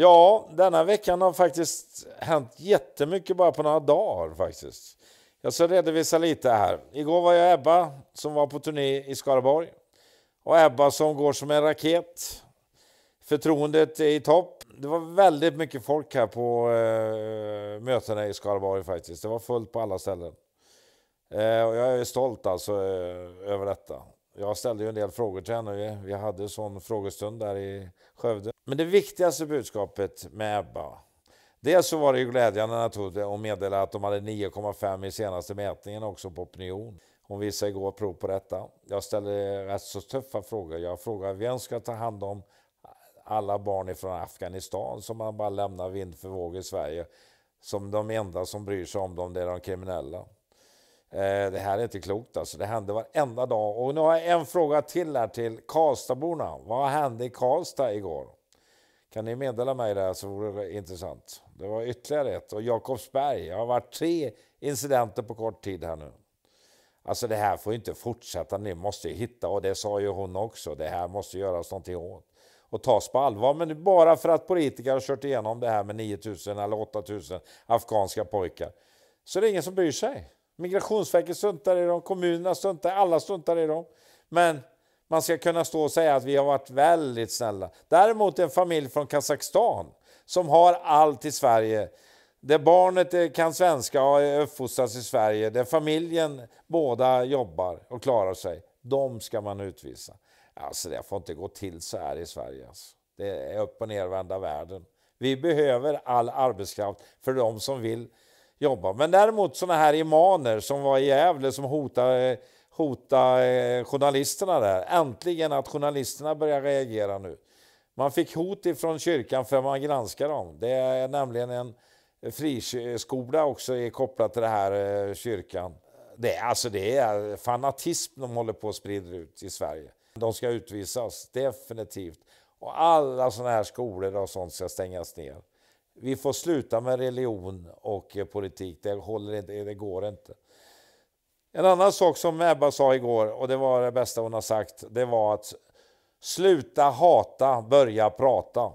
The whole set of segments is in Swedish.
Ja, denna veckan har faktiskt hänt jättemycket bara på några dagar faktiskt. Jag ska redovisa lite här. Igår var jag Ebba som var på turné i Skaraborg. Och Ebba som går som en raket. Förtroendet är i topp. Det var väldigt mycket folk här på eh, mötena i Skaraborg faktiskt. Det var fullt på alla ställen. Eh, och jag är stolt alltså eh, över detta. Jag ställde ju en del frågor till henne. Vi, vi hade sån frågestund där i Skövde. Men det viktigaste budskapet med Ebba Dels så var det ju glädjande naturligtvis att meddela att de hade 9,5 i senaste mätningen också på opinion. Hon visade igår prov på detta. Jag ställde rätt så tuffa frågor. Jag frågade vem ska ta hand om alla barn ifrån Afghanistan som man bara lämnar vind för våg i Sverige. Som de enda som bryr sig om dem, det är de kriminella. Eh, det här är inte klokt alltså. Det händer varenda dag. Och nu har jag en fråga till här till Karlstadborna. Vad hände i Karlstad igår? Kan ni meddela mig det här så vore det intressant. Det var ytterligare ett. Och Jakobsberg. det har varit tre incidenter på kort tid här nu. Alltså det här får inte fortsätta. Ni måste ju hitta, och det sa ju hon också, det här måste göras någonting åt och tas på allvar. Men bara för att politiker har kört igenom det här med 9000 eller 8000 afghanska pojkar så är det ingen som bryr sig. Migrationsverket struntar i dem, kommunerna struntar alla struntar i dem. Men man ska kunna stå och säga att vi har varit väldigt snälla. Däremot en familj från Kazakstan som har allt i Sverige där barnet kan svenska och är uppfostrat i Sverige, där familjen båda jobbar och klarar sig, de ska man utvisa. Alltså det får inte gå till så här i Sverige. Alltså. Det är upp och nervända världen. Vi behöver all arbetskraft för de som vill jobba. Men däremot såna här imaner som var i Gävle som hotade hota eh, journalisterna där. Äntligen att journalisterna börjar reagera nu. Man fick hot ifrån kyrkan för att man granskar dem. Det är nämligen en friskola också är kopplat till det här eh, kyrkan. Det, alltså det är fanatism de håller på att sprida ut i Sverige. De ska utvisas, definitivt. Och alla sådana här skolor och sånt ska stängas ner. Vi får sluta med religion och eh, politik. Det, håller inte, det går inte. En annan sak som Ebba sa igår, och det var det bästa hon har sagt, det var att sluta hata, börja prata.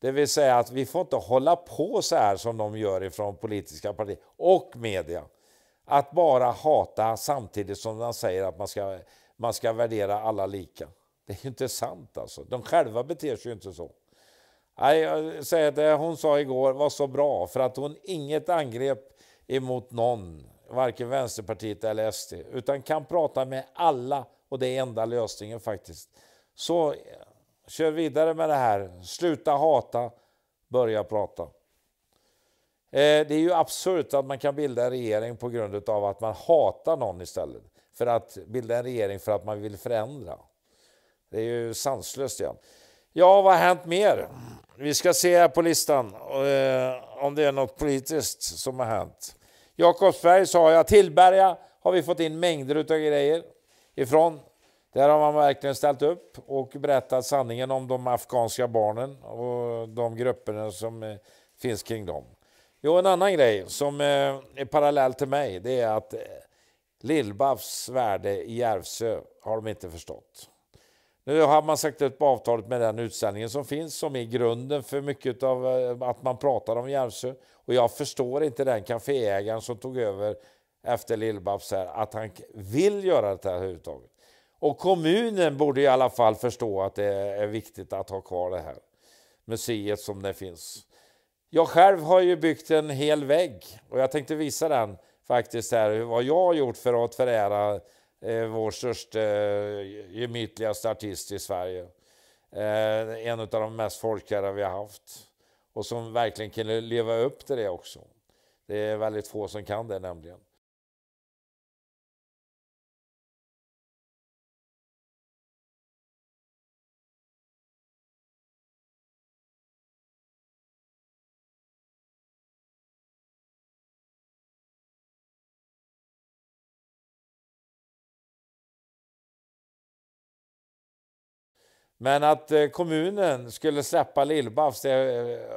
Det vill säga att vi får inte hålla på så här som de gör ifrån politiska partier och media. Att bara hata samtidigt som de säger att man ska, man ska värdera alla lika. Det är ju inte sant alltså. De själva beter sig ju inte så. Nej, jag säger det hon sa igår var så bra för att hon inget angrepp emot någon varken Vänsterpartiet eller SD, utan kan prata med alla och det är enda lösningen faktiskt. Så kör vidare med det här. Sluta hata, börja prata. Eh, det är ju absurt att man kan bilda en regering på grund av att man hatar någon istället för att bilda en regering för att man vill förändra. Det är ju sanslöst igen. Ja, vad har hänt mer? Vi ska se här på listan eh, om det är något politiskt som har hänt. Jakobsberg sa jag, Tillberga har vi fått in mängder av grejer ifrån. Där har man verkligen ställt upp och berättat sanningen om de afghanska barnen och de grupperna som eh, finns kring dem. Jo, en annan grej som eh, är parallell till mig det är att eh, Lillbabs värde i Järvsö har de inte förstått. Nu har man sagt upp avtalet med den utställningen som finns som är grunden för mycket av eh, att man pratar om Järvsö. Och jag förstår inte den kaféägaren som tog över efter Lill-Babs här att han vill göra det här överhuvudtaget. Och kommunen borde i alla fall förstå att det är viktigt att ha kvar det här museet som det finns. Jag själv har ju byggt en hel vägg och jag tänkte visa den faktiskt här vad jag har gjort för att förära eh, vår största, eh, gemytligaste artist i Sverige. Eh, en av de mest folkkära vi har haft och som verkligen kunde leva upp till det också. Det är väldigt få som kan det nämligen. Men att eh, kommunen skulle släppa Lill-Babs, det eh,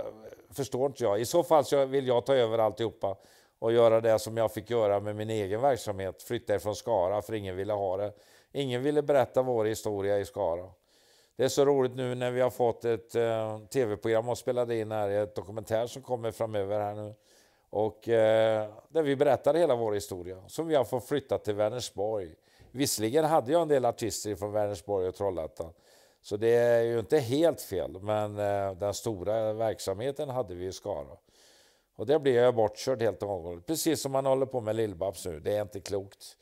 förstår inte jag. I så fall så vill jag ta över alltihopa och göra det som jag fick göra med min egen verksamhet. Flytta ifrån Skara, för ingen ville ha det. Ingen ville berätta vår historia i Skara. Det är så roligt nu när vi har fått ett eh, tv-program och spelade in här, ett dokumentär som kommer framöver här nu. Och eh, där vi berättar hela vår historia, som vi har fått flytta till Vänersborg. Visserligen hade jag en del artister från Vänersborg och Trollhättan, så det är ju inte helt fel, men eh, den stora verksamheten hade vi i Skara. Och det blev jag bortkörd helt och hållet, precis som man håller på med Lill-Babs nu. Det är inte klokt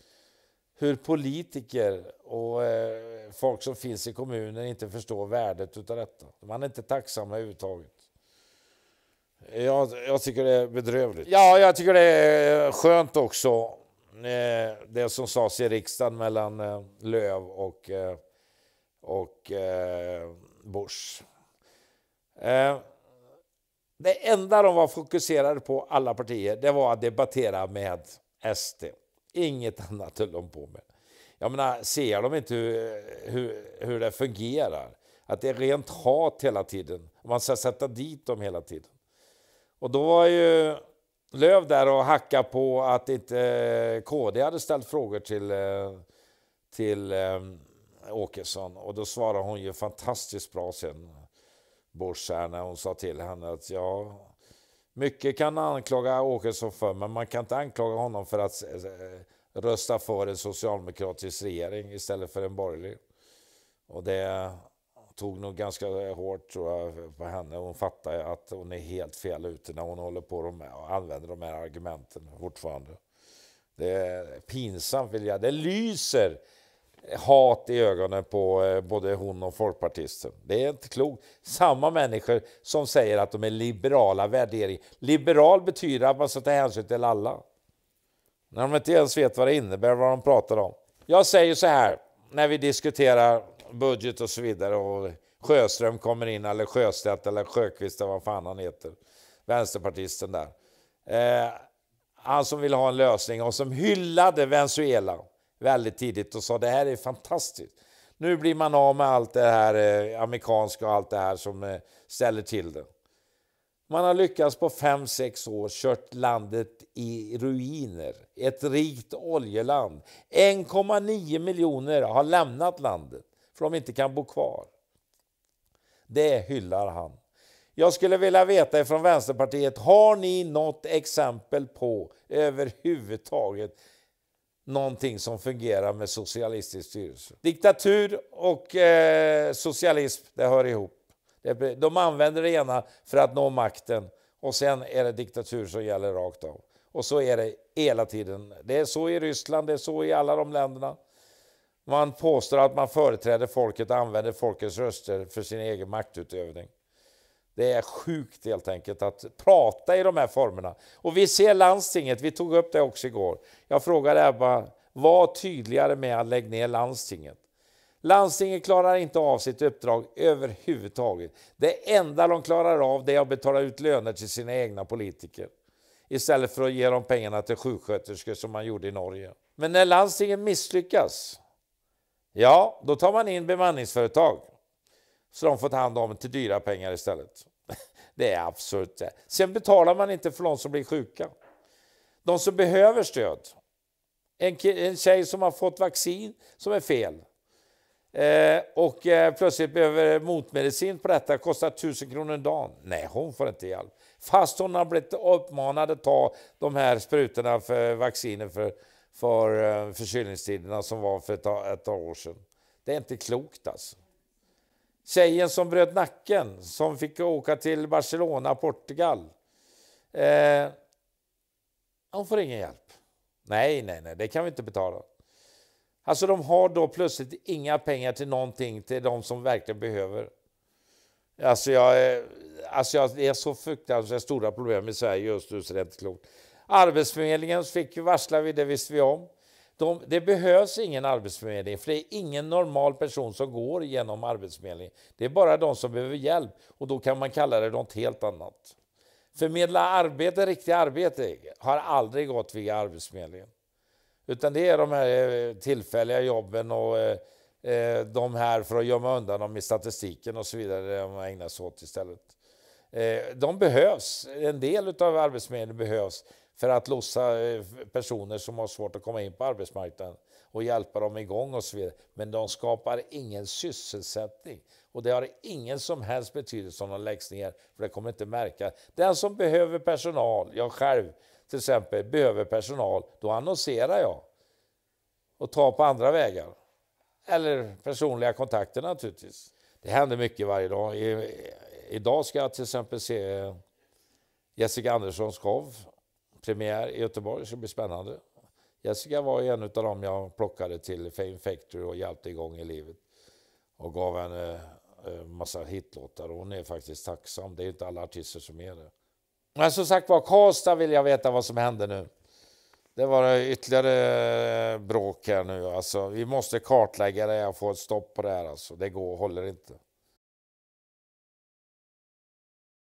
hur politiker och eh, folk som finns i kommunen inte förstår värdet av detta. Man är inte tacksamma överhuvudtaget. Jag, jag tycker det är bedrövligt. Ja, jag tycker det är skönt också, eh, det som sades i riksdagen mellan eh, Löv och och eh, Bush. Eh, det enda de var fokuserade på, alla partier, det var att debattera med SD. Inget annat höll de på med. Jag menar, ser de inte hur, hur, hur det fungerar? Att det är rent hat hela tiden. Man ska sätta dit dem hela tiden. Och då var ju Löv där och hacka på att inte eh, KD hade ställt frågor till, eh, till eh, Åkesson och då svarade hon ju fantastiskt bra sen, Bush när hon sa till henne att ja, mycket kan anklaga Åkesson för, men man kan inte anklaga honom för att eh, eh, rösta för en socialdemokratisk regering istället för en borgerlig. Och det tog nog ganska hårt tror jag, på henne. Hon fattar att hon är helt fel ute när hon håller på och använder de här argumenten fortfarande. Det är pinsamt, vill jag. Det lyser hat i ögonen på eh, både hon och folkpartisten. Det är inte klokt. Samma människor som säger att de är liberala värderingar. Liberal betyder att man ska ta hänsyn till alla. När de inte ens vet vad det innebär, vad de pratar om. Jag säger så här, när vi diskuterar budget och så vidare och Sjöström kommer in, eller Sjöstedt eller Sjökvist eller vad fan han heter, vänsterpartisten där. Eh, han som vill ha en lösning och som hyllade Venezuela väldigt tidigt och sa det här är fantastiskt. Nu blir man av med allt det här eh, amerikanska och allt det här som eh, ställer till det. Man har lyckats på 5-6 år kört landet i ruiner. Ett rikt oljeland. 1,9 miljoner har lämnat landet för de inte kan bo kvar. Det hyllar han. Jag skulle vilja veta från Vänsterpartiet, har ni något exempel på överhuvudtaget någonting som fungerar med socialistisk styrelse. Diktatur och eh, socialism, det hör ihop. De använder det ena för att nå makten och sen är det diktatur som gäller rakt av. Och så är det hela tiden. Det är så i Ryssland, det är så i alla de länderna. Man påstår att man företräder folket och använder folkets röster för sin egen maktutövning. Det är sjukt helt enkelt att prata i de här formerna. Och vi ser landstinget, vi tog upp det också igår. Jag frågade Ebba, var tydligare med att lägga ner landstinget. Landstinget klarar inte av sitt uppdrag överhuvudtaget. Det enda de klarar av det är att betala ut löner till sina egna politiker istället för att ge dem pengarna till sjuksköterskor som man gjorde i Norge. Men när landstingen misslyckas, ja, då tar man in bemanningsföretag. Så de får ta hand om till dyra pengar istället. Det är absurt. Sen betalar man inte för de som blir sjuka. De som behöver stöd. En, en tjej som har fått vaccin som är fel eh, och eh, plötsligt behöver motmedicin på detta kostar 1000 kronor om dagen. Nej, hon får inte hjälp. Fast hon har blivit uppmanad att ta de här sprutorna för vacciner för, för eh, förkylningstiderna som var för ett, ett år sedan. Det är inte klokt alltså. Tjejen som bröt nacken, som fick åka till Barcelona, Portugal. Eh, hon får ingen hjälp. Nej, nej, nej, det kan vi inte betala. Alltså de har då plötsligt inga pengar till någonting till de som verkligen behöver. Alltså, jag, eh, alltså jag, det är så fruktansvärt stora problem i Sverige just nu så det är inte klokt. Arbetsförmedlingen fick ju varsla vi, det visste vi om. De, det behövs ingen arbetsförmedling, för det är ingen normal person som går genom arbetsförmedlingen. Det är bara de som behöver hjälp och då kan man kalla det något helt annat. Förmedla arbete, riktigt arbete, har aldrig gått via Arbetsförmedlingen. Utan det är de här eh, tillfälliga jobben och eh, eh, de här för att gömma undan dem i statistiken och så vidare, det de ägnar sig åt istället. De behövs, en del av Arbetsförmedlingen behövs, för att lossa eh, personer som har svårt att komma in på arbetsmarknaden och hjälpa dem igång och så vidare. Men de skapar ingen sysselsättning och det har ingen som helst betydelse om de läggs ner för det kommer inte märka. Den som behöver personal, jag själv till exempel, behöver personal, då annonserar jag och tar på andra vägar. Eller personliga kontakter naturligtvis. Det händer mycket varje dag. I, idag ska jag till exempel se Jessica Andersson Skow premiär i Göteborg, så det blir spännande. Jessica var ju en av dem jag plockade till Fame Factory och hjälpte igång i livet. Och gav henne en eh, massa hitlåtar. Och hon är faktiskt tacksam. Det är inte alla artister som är det. Men som sagt var, Karlstad vill jag veta vad som händer nu. Det var ytterligare eh, bråk här nu. Alltså, vi måste kartlägga det och få ett stopp på det här. Alltså. Det går, håller inte.